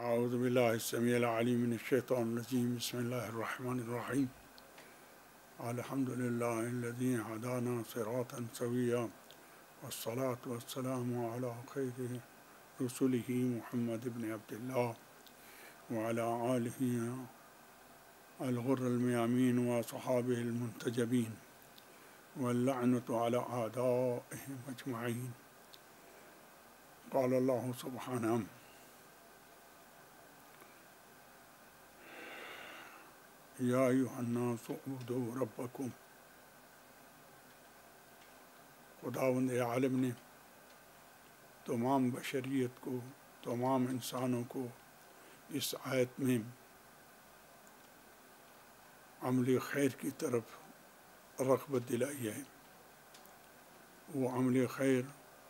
أعوذ بالله السميع العليم من الشيطان الرجيم بسم الله الرحمن الرحيم الحمد لله الذي هدانا صراطا سويا والصلاة والسلام على خير رسله محمد بن عبد الله وعلى آله الغر الميامين وصحابه المنتجبين واللعنة على أعدائهم أجمعين قال الله سبحانه या युहन्ना सो रबकुम खुदावंद आलम ने तमाम बशरीत को तमाम इंसानों को इस आयत में अमल खैर की तरफ रगबत दिलाई है वो अमल खैर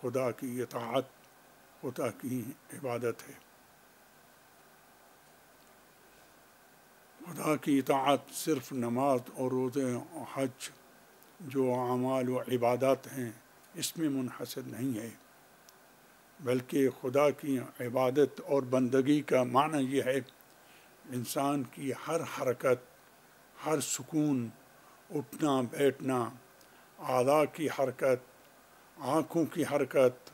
खुदा की अतात खुदा की इबादत है खुदा की इतात सिर्फ नमाज और रोज़े और हज जो अमाल व इबादत हैं इसमें मुनहसर नहीं है बल्कि खुदा की इबादत और बंदगी का माना यह है इंसान की हर हरकत हर सुकून उठना बैठना आदा की हरकत आँखों की हरकत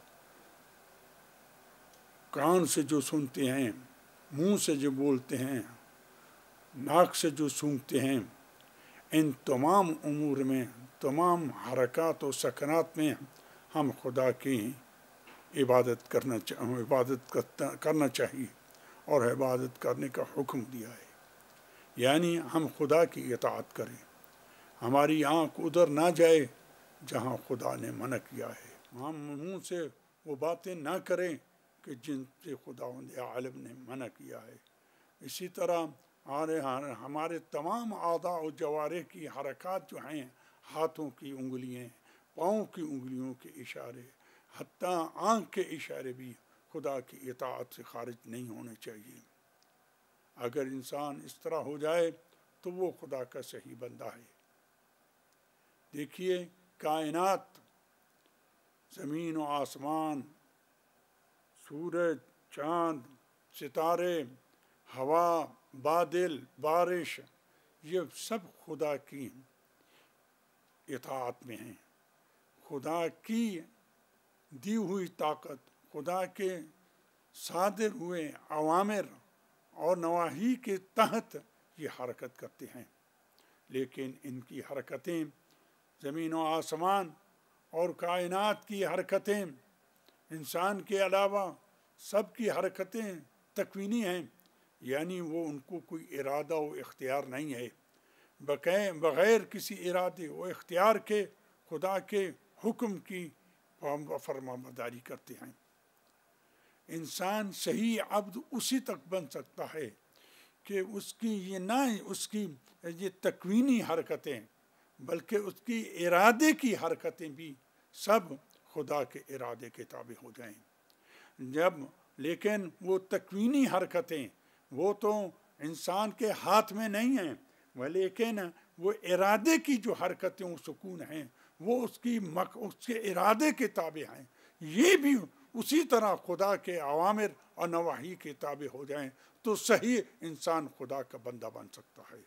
कान से जो सुनते हैं मुंह से जो बोलते हैं नाक से जो सूंघते हैं इन तमाम उमूर में तमाम हरकत और सकनात में हम खुदा की इबादत करना चाह इबादत करना चाहिए और इबादत करने का हुक्म दिया है यानी हम खुदा की इतात करें हमारी आँख उधर ना जाए जहाँ खुदा ने मना किया है हम मुँह से वो बातें ना करें कि जिनसे खुदा आलम ने मना किया है इसी तरह हमारे हमारे तमाम आदा और जवारे की हरकत जो हैं हाथों की उंगलियाँ पाँव की उंगलियों के इशारे हती आँख के इशारे भी खुदा की इतात से खारिज नहीं होने चाहिए अगर इंसान इस तरह हो जाए तो वो खुदा का सही बंदा है देखिए कायनात ज़मीन व आसमान सूरज चांद सितारे हवा बादल बारिश ये सब खुदा की इतात में हैं खुदा की दी हुई ताकत खुदा के सादिर हुए अवामिर और नवाही के तहत ये हरकत करते हैं लेकिन इनकी हरकतें ज़मीन व आसमान और कायनात की हरकतें इंसान के अलावा सब की हरकतें तकवीनी हैं यानी वो उनको कोई इरादा व इख्तियार नहीं है बगैर किसी इरादे व इख्तियार के खुदा के हुक्म की फरमाबरदारी करते हैं इंसान सही अब्द उसी तक बन सकता है कि उसकी ये ना उसकी ये तकवीनी हरकतें बल्कि उसकी इरादे की हरकतें भी सब खुदा के इरादे के ताबे हो जाएं जब लेकिन वो तकवीनी हरकतें वो तो इंसान के हाथ में नहीं है वह लेकिन वो इरादे की जो हरकतें सुकून हैं वो उसकी मक उसके इरादे के ताबे हैं ये भी उसी तरह खुदा के अवामिर और नवाही के ताबे हो जाएं तो सही इंसान खुदा का बंदा बन सकता है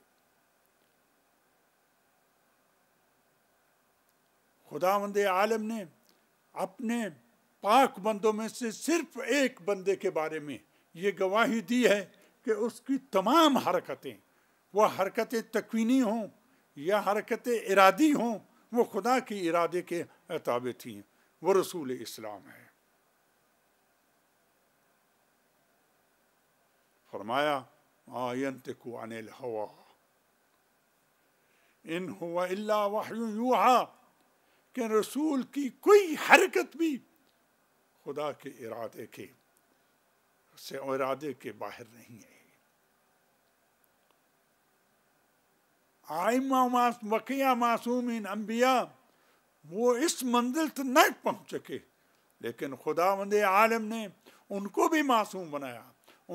खुदा मंद आलम ने अपने पाक बंदों में से सिर्फ एक बंदे के बारे में ये गवाही दी है कि उसकी तमाम हरकतें वह हरकतें तकवीनी हों या हरकतें इरादी हों वो खुदा के इरादे के ताबे थी वो रसूल इस्लाम है फरमाया कि रसूल की कोई हरकत भी खुदा के इरादे के से इरादे के बाहर नहीं है आइमा मास वकिया मासूमिन अम्बिया वो इस मंजिल तक नहीं पहुँच सके लेकिन खुदा मंद आलम ने उनको भी मासूम बनाया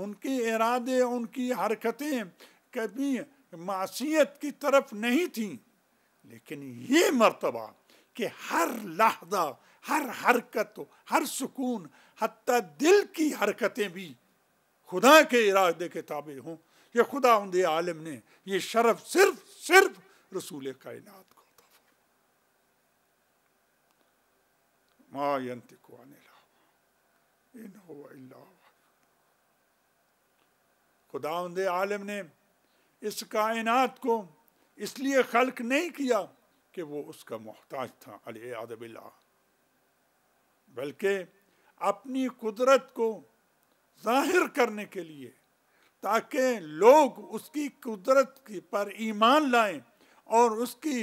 उनके इरादे उनकी हरकतें कभी मासीत की तरफ नहीं थी लेकिन ये मरतबा कि हर लहदा हर हरकत हर सुकून हती दिल की हरकतें भी खुदा के इरादे के ताबे हों कि खुदा उन आलम ने ये शरफ सिर्फ सिर्फ रसूल कायनात को खुदा उन आलम ने इस कायनात को इसलिए खल्क नहीं किया कि वो उसका मोहताज था अल आदबिल्ला बल्कि अपनी कुदरत को जाहिर करने के लिए ताकि लोग उसकी कुदरत की पर ईमान लाएं और उसकी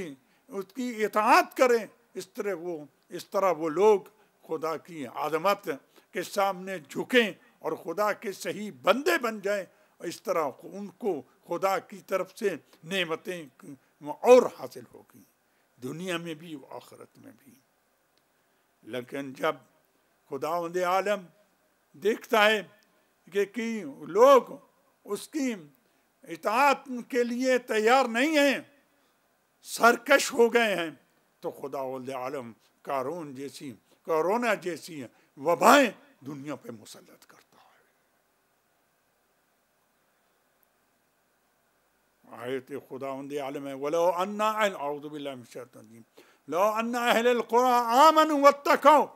उसकी इतात करें इस तरह वो इस तरह वो लोग खुदा की आदमत के सामने झुकें और खुदा के सही बंदे बन जाएं और इस तरह उनको खुदा की तरफ से नेमतें और हासिल होगी दुनिया में भी और आखरत में भी लेकिन जब खुदा आलम देखता है कि लोग اس کی اطاعت کے لیے تیار نہیں ہیں سرکش ہو گئے ہیں تو خدا عالم کارون جیسی کرونا جیسی وبائیں دنیا پہ مسلط کرتا ہے آیت خدا عند عالم ہے ولو انا اہل اعوذ بِاللَّهِ من الشیطان الرجیم لو ان أَهْلَ القرى امنوا واتقوا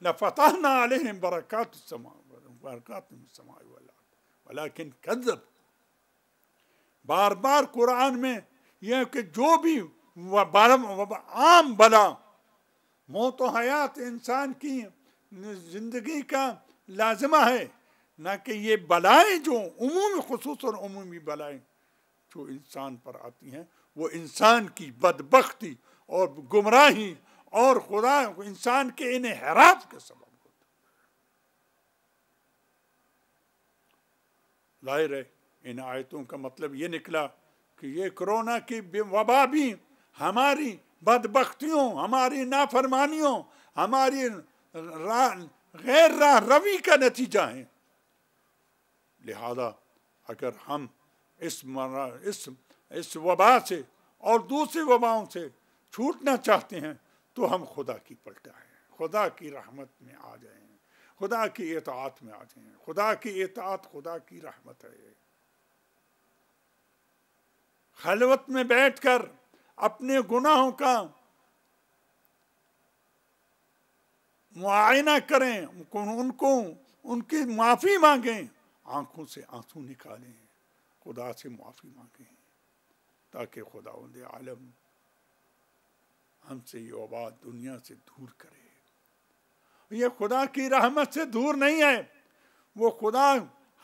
لفتحنا عليهم بركات السماء بركات السماء والارض लेकिन कदब बार बार कुरान में यह कि जो भी आम बला मौत हयात इंसान की ज़िंदगी का लाजमा है ना कि ये बलाएं जो उमूमी खसूस और उमूमी बलाएं जो इंसान पर आती हैं वो इंसान की बदबख्ती और गुमराही और खुदा इंसान के इन्हें इनहराफ के सबब जाहिर है इन आयतों का मतलब ये निकला कि ये कोरोना की वबा भी हमारी बदबख्तियों हमारी नाफरमानियों हमारी रा, गैर राह रवी का नतीजा है लिहाजा अगर हम इस मरा, इस इस वबा से और दूसरी वबाओं से छूटना चाहते हैं तो हम खुदा की पलटा है खुदा की रहमत में आ जाएं खुदा की एतात में आ जाए खुदा की एतात खुदा की रहमत है खलवत में बैठकर अपने गुनाहों का मुआयना करें उनको उनको उनकी माफ़ी मांगें आंखों से आंसू निकालें खुदा से माफ़ी मांगें ताकि खुदा आलम हमसे ये आबाद दुनिया से दूर करे ये खुदा की रहमत से दूर नहीं है वो खुदा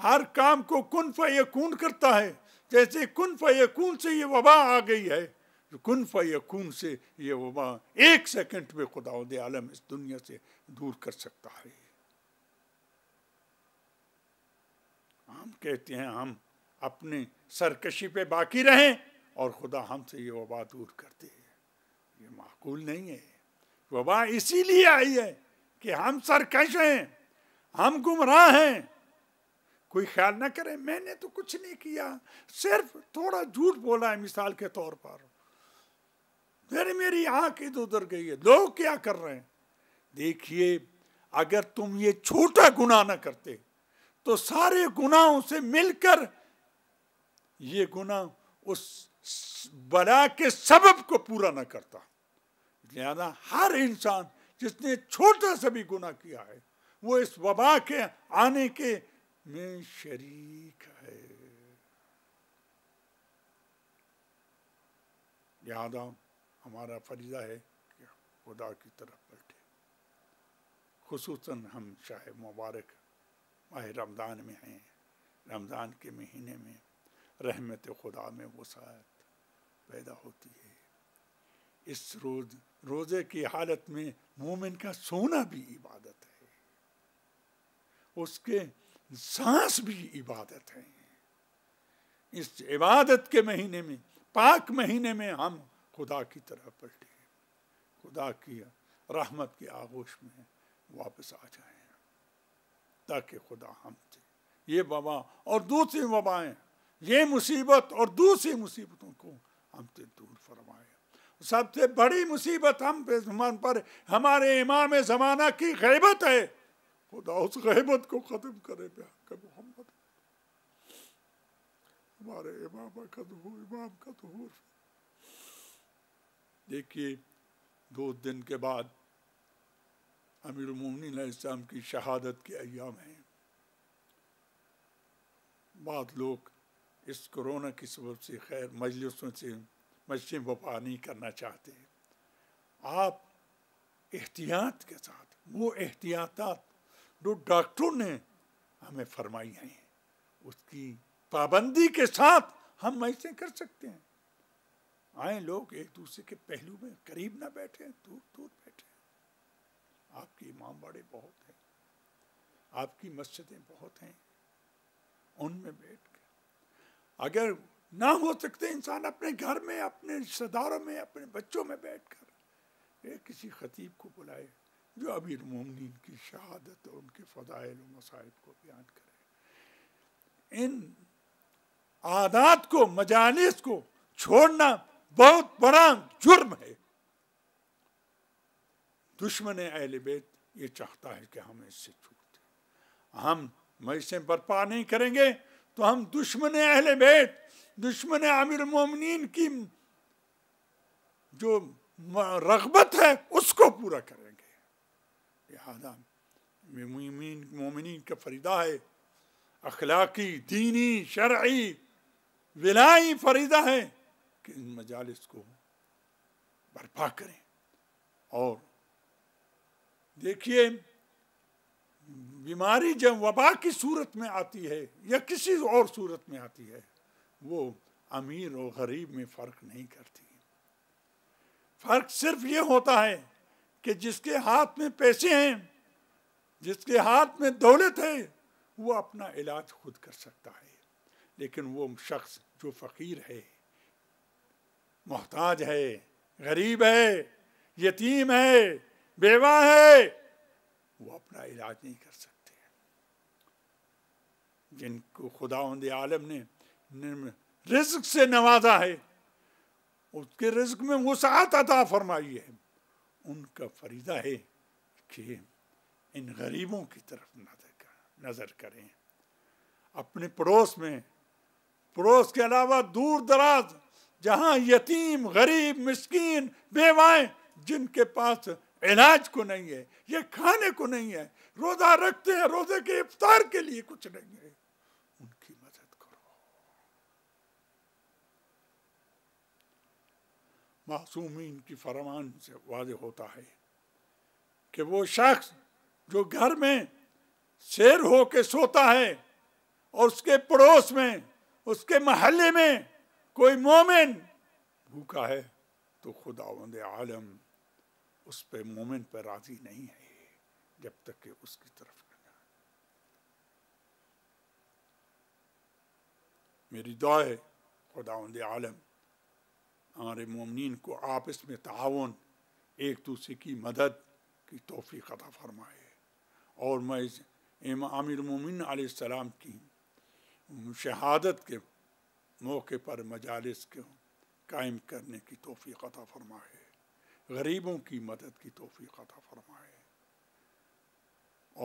हर काम को कन फून करता है जैसे कन फून से ये वबा आ गई है तो कन फून से ये वबा एक सेकंड में खुदाद आलम इस दुनिया से दूर कर सकता है हम कहते हैं हम अपने सरकशी पे बाकी रहें और खुदा हमसे ये वबा दूर करते हैं ये माकूल नहीं है वबा इसीलिए आई है कि हम कैसे हैं हम गुमराह हैं कोई ख्याल ना करें मैंने तो कुछ नहीं किया सिर्फ थोड़ा झूठ बोला है मिसाल के तौर पर मेरी मेरी आंख इधर उधर गई है लोग क्या कर रहे हैं देखिए अगर तुम ये छोटा गुनाह ना करते तो सारे गुनाहों से मिलकर ये गुनाह उस बड़ा के सबब को पूरा ना करता लिहाजा हर इंसान जिसने छोटा सा भी गुना किया है वो इस वबा के आने के में शरीक है याद हमारा फरीजा है कि खुदा की तरफ बैठे खसूस हम शाह मुबारक माह रमज़ान में हैं रमज़ान के महीने में रहमत खुदा में वसात पैदा होती है इस रोज रोज़े की हालत में मोमिन का सोना भी इबादत है उसके सांस भी इबादत है इस इबादत के महीने में पाक महीने में हम खुदा की तरह पलटे खुदा की रहमत के आगोश में वापस आ जाए ताकि खुदा हम हमसे ये वबा और दूसरी वबाएं ये मुसीबत और दूसरी मुसीबतों को हमसे दूर फरमाए सबसे बड़ी मुसीबत हम मुसलमान पर हमारे इमाम जमाना की गैबत है खुदा उस गैबत को ख़त्म करे प्यार मोहम्मद हमारे इमाम का दूर इमाम का दूर देखिए दो दिन के बाद अमीर मोमिन इस्लाम की शहादत के अयाम हैं बाद लोग इस कोरोना की सबब से खैर मजलिसों से मस्जिद वफा नहीं करना चाहते हैं आप एहतियात के साथ वो एहतियात जो डॉक्टरों ने हमें फरमाई हैं उसकी पाबंदी के साथ हम ऐसे कर सकते हैं आए लोग एक दूसरे के पहलू में करीब ना बैठे दूर दूर बैठे आपके इमाम बड़े बहुत हैं आपकी मस्जिदें बहुत हैं उनमें बैठ कर अगर ना हो सकते इंसान अपने घर में अपने रिश्तेदारों में अपने बच्चों में बैठकर एक किसी खतीब को बुलाए जो अमीर मोमिन की शहादत और उनके फ़दाइल और मसाइब को बयान करे इन आदात को मजालिस को छोड़ना बहुत बड़ा जुर्म है दुश्मन अहल बेत ये चाहता है कि हम इससे छूटते हम इसे बर्पा नहीं करेंगे तो हम दुश्मन अहल बेत दुश्मन आमिर मोमिन की जो रगबत है उसको पूरा करेंगे लिहाजा मोमिन का फरीदा है अखलाकी दीनी शर्ई विलाई फरीदा है कि इन मजालस को बर्पा करें और देखिए बीमारी जब वबा की सूरत में आती है या किसी और सूरत में आती है वो अमीर और गरीब में फर्क नहीं करती फर्क सिर्फ ये होता है कि जिसके हाथ में पैसे हैं जिसके हाथ में दौलत है वो अपना इलाज खुद कर सकता है लेकिन वो शख्स जो फकीर है मोहताज है गरीब है यतीम है बेवा है वो अपना इलाज नहीं कर सकते जिनको खुदा आलम ने रिस्क से नवाजा है उसके रिस्क में वो वसात अदा फरमाई है उनका फरीदा है कि इन गरीबों की तरफ नजर कर, नजर करें अपने पड़ोस में पड़ोस के अलावा दूर दराज जहाँ यतीम गरीब मिस्किन बेवाएं जिनके पास इलाज को नहीं है ये खाने को नहीं है रोजा रखते हैं रोजे के इफ्तार के लिए कुछ नहीं है मासूमिन की फरमान से वाज होता है कि वो शख्स जो घर में शेर हो के सोता है और उसके पड़ोस में उसके महल्ले में कोई मोमिन भूखा है तो खुदावंद आलम उस पे मोमिन पर राजी नहीं है जब तक कि उसकी तरफ न मेरी दुआ है खुदावंद आलम हमारे ममिन को आपस में ताउन एक दूसरे की मदद की तोफ़ी अता फरमाए और मैं इम आमिर मोमिन आसमाम की शहादत के मौके पर मजालस के कायम करने की तोफ़ी अता फरमाए गरीबों की मदद की तोफ़ी अता फरमाए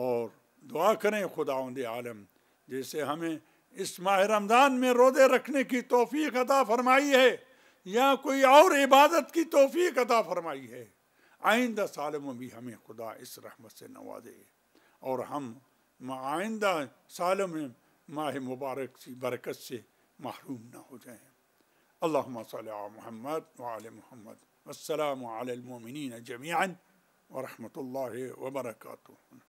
और दुआ करें खुदा आलम जैसे हमें इस माह रमज़ान में रोदे रखने की तोफ़ी अता फरमाई है या कोई और इबादत की तोफ़ी अदा फरमाई है आइंदा साल में भी हमें खुदा इस रहमत से नवाजे और हम आइंदा साल में माह मुबारक सी बरकत से महरूम ना हो जाए अल्लाह महमद वाल महमद वसलमिन जमियान वरहमल वबरकू